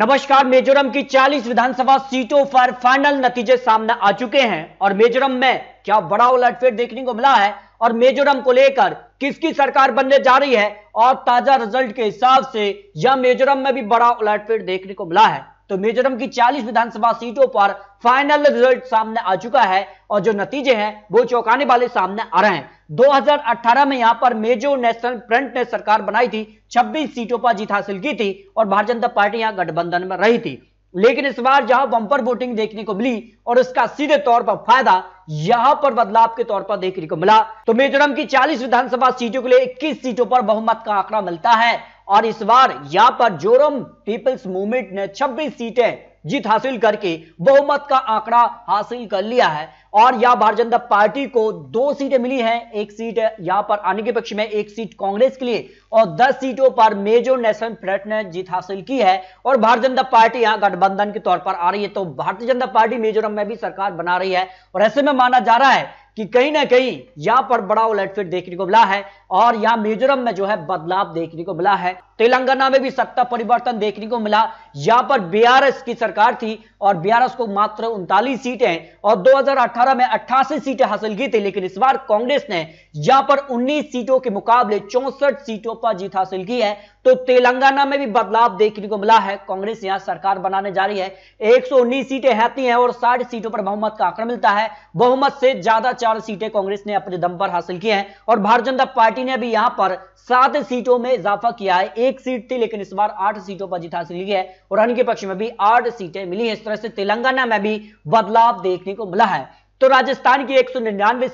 नमस्कार मेजोरम की 40 विधानसभा सीटों पर फाइनल नतीजे सामने आ चुके हैं और मेजोरम में क्या बड़ा उलटफेर देखने को मिला है और मेजोरम को लेकर किसकी सरकार बनने जा रही है और ताजा रिजल्ट के हिसाब से यह मेजोरम में भी बड़ा उलटफेर देखने को मिला है तो मिजोरम की 40 विधानसभा सीटों पर फाइनल रिजल्ट सामने आ चुका है और जो नतीजे हैं वो चौंकाने वाले सामने आ रहे हैं 2018 में यहां पर मेजो नेशनल फ्रंट ने सरकार बनाई थी 26 सीटों पर जीत हासिल की थी और भारतीय जनता पार्टी यहां गठबंधन में रही थी लेकिन इस बार जहां बंपर वोटिंग देखने को मिली और इसका सीधे तौर पर फायदा यहां पर बदलाव के तौर पर देखने को मिला तो मिजोरम की 40 विधानसभा सीटों के लिए 21 सीटों पर बहुमत का आंकड़ा मिलता है और इस बार यहां पर जोरम पीपल्स मूवमेंट ने 26 सीटें जीत हासिल करके बहुमत का आंकड़ा हासिल कर लिया है और यहां भारतीय जनता पार्टी को दो सीटें मिली हैं एक सीट यहां पर आने के पक्ष में एक सीट कांग्रेस के लिए और दस सीटों पर मेजर नेशनल फ्रंट ने जीत हासिल की है और भारतीय जनता पार्टी यहां गठबंधन के तौर पर आ रही है तो भारतीय जनता पार्टी मेजोरम में भी सरकार बना रही है और ऐसे में माना जा रहा है कि कहीं ना कहीं यहां पर बड़ा उलटफेट देखने को मिला है और यहां मिजोरम में जो है बदलाव देखने को मिला है तेलंगाना में भी सत्ता परिवर्तन देखने को मिला यहां पर बीआरएस की सरकार थी और बीआरएस को मात्र उनतालीस सीटें और 2018 में अट्ठासी सीटें हासिल की थी लेकिन इस बार कांग्रेस ने यहां पर 19 सीटों के मुकाबले चौसठ सीटों पर जीत हासिल की है तो तेलंगाना में भी बदलाव देखने को मिला है कांग्रेस यहां सरकार बनाने जा रही है एक सीटें हती है और साठ सीटों पर बहुमत का आंकड़ा मिलता है बहुमत से ज्यादा चार सीटें कांग्रेस ने अपने दम पर हासिल की है और भारतीय जनता पार्टी ने भी यहां पर सात सीटों में इजाफा किया है एक सीट थी लेकिन इस बार आठ सीटों पर जीत हासिल की है और अन्य के पक्ष में भी आठ सीटें मिली है इस तरह से तेलंगाना में भी बदलाव देखने को मिला है तो राजस्थान की एक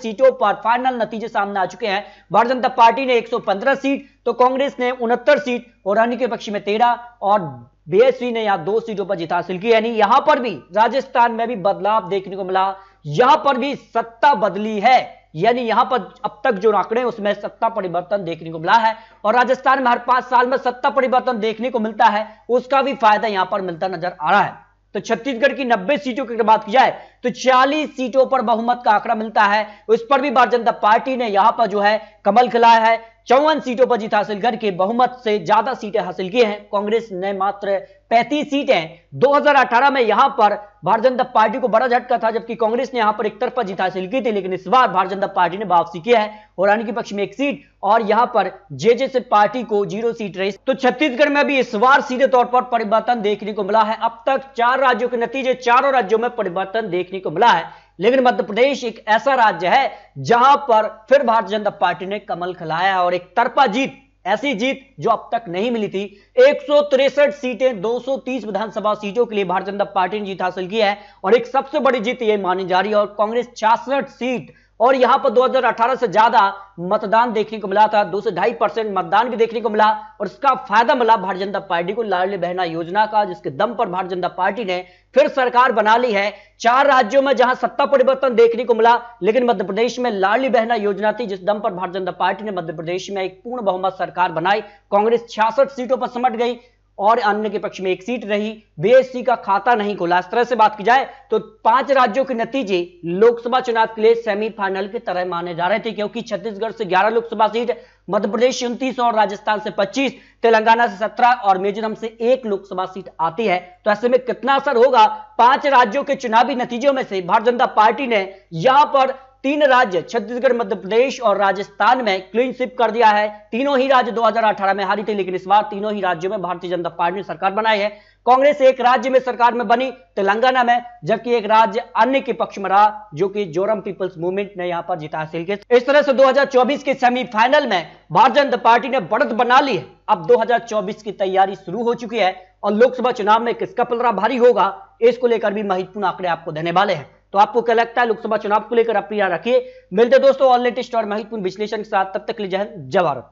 सीटों पर फाइनल नतीजे सामने आ चुके हैं भारतीय जनता पार्टी ने 115 सीट तो कांग्रेस ने उनहत्तर सीट और अन्य के पक्ष में तेरह और बीएसपी ने यहां दो सीटों पर जीत हासिल की यानी यहां पर भी राजस्थान में भी बदलाव देखने को मिला यहां पर भी सत्ता बदली है यानी यहां पर अब तक जो आंकड़े उसमें सत्ता परिवर्तन देखने को मिला है और राजस्थान में हर पांच साल में सत्ता परिवर्तन देखने को मिलता है उसका भी फायदा यहां पर मिलता नजर आ रहा है तो छत्तीसगढ़ की नब्बे सीटों की अगर बात की जाए तो 40 सीटों पर बहुमत का आंकड़ा मिलता है उस पर भी भारतीय जनता पार्टी ने यहां पर जो है कमल खिलाया है चौवन सीटों पर जीत हासिल करके बहुमत से ज्यादा सीटें हासिल की हैं कांग्रेस ने मात्र 35 सीटें 2018 में यहां पर भारतीय जनता पार्टी को बड़ा झटका था जबकि कांग्रेस ने यहां पर एक तरफ जीत हासिल की थी लेकिन इस बार भारतीय जनता पार्टी ने वापसी किया है और अन्य पक्ष में एक सीट और यहां पर जे जे से पार्टी को जीरो सीट रही तो छत्तीसगढ़ में भी इस बार सीधे तौर पर परिवर्तन देखने को मिला है अब तक चार राज्यों के नतीजे चारों राज्यों में परिवर्तन देख देखने को मिला है लेकिन मध्य प्रदेश एक ऐसा राज्य है जहां पर फिर भारतीय जनता पार्टी ने कमल खिलाया और एक तरफा जीत ऐसी जीत जो अब तक नहीं मिली थी एक सीटें 230 विधानसभा सीटों के लिए भारतीय जनता पार्टी ने जीत हासिल की है और एक सबसे बड़ी जीत यह मानी जा रही है और कांग्रेस छियासठ सीट और यहां पर 2018 से ज्यादा मतदान देखने को मिला था दो से ढाई परसेंट मतदान भी देखने को मिला और इसका फायदा मिला भारतीय जनता पार्टी को लाडली बहना योजना का जिसके दम पर भारतीय जनता पार्टी ने फिर सरकार बना ली है चार राज्यों में जहां सत्ता परिवर्तन देखने को मिला लेकिन मध्य प्रदेश में लाडली बहना योजना थी जिस दम पर भारतीय जनता पार्टी ने मध्य प्रदेश में एक पूर्ण बहुमत सरकार बनाई कांग्रेस छियासठ सीटों पर समट गई और अन्य के पक्ष में एक सीट रही बीएससी e का खाता नहीं खुला इस तरह से बात की जाए तो पांच राज्यों के नतीजे लोकसभा चुनाव के लिए सेमीफाइनल की तरह माने जा रहे थे क्योंकि छत्तीसगढ़ से 11 लोकसभा सीट मध्यप्रदेश से उनतीस और राजस्थान से 25 तेलंगाना से 17 और मिजोरम से एक लोकसभा सीट आती है तो ऐसे में कितना असर होगा पांच राज्यों के चुनावी नतीजों में से भारतीय जनता पार्टी ने यहां पर तीन राज्य छत्तीसगढ़ मध्य प्रदेश और राजस्थान में क्लीन स्विप कर दिया है तीनों ही राज्य 2018 में हारी थी लेकिन इस बार तीनों ही राज्यों में भारतीय जनता पार्टी ने सरकार बनाई है कांग्रेस एक राज्य में सरकार में बनी तेलंगाना में जबकि एक राज्य अन्य के पक्ष में रहा जो कि जोरम पीपल्स मूवमेंट ने यहां पर जीता हासिल किया इस तरह से 2024 के सेमीफाइनल में भारतीय जनता पार्टी ने बढ़त बना ली है अब 2024 की तैयारी शुरू हो चुकी है और लोकसभा चुनाव में किसका पलरा भारी होगा इसको लेकर भी महत्वपूर्ण आंकड़े आपको देने वाले हैं तो आपको क्या लगता है लोकसभा चुनाव को लेकर अपनी यहां रखिए मिलते दोस्तों ऑल लेटेस्ट और महत्वपूर्ण विश्लेषण के साथ तब तक ले जय जय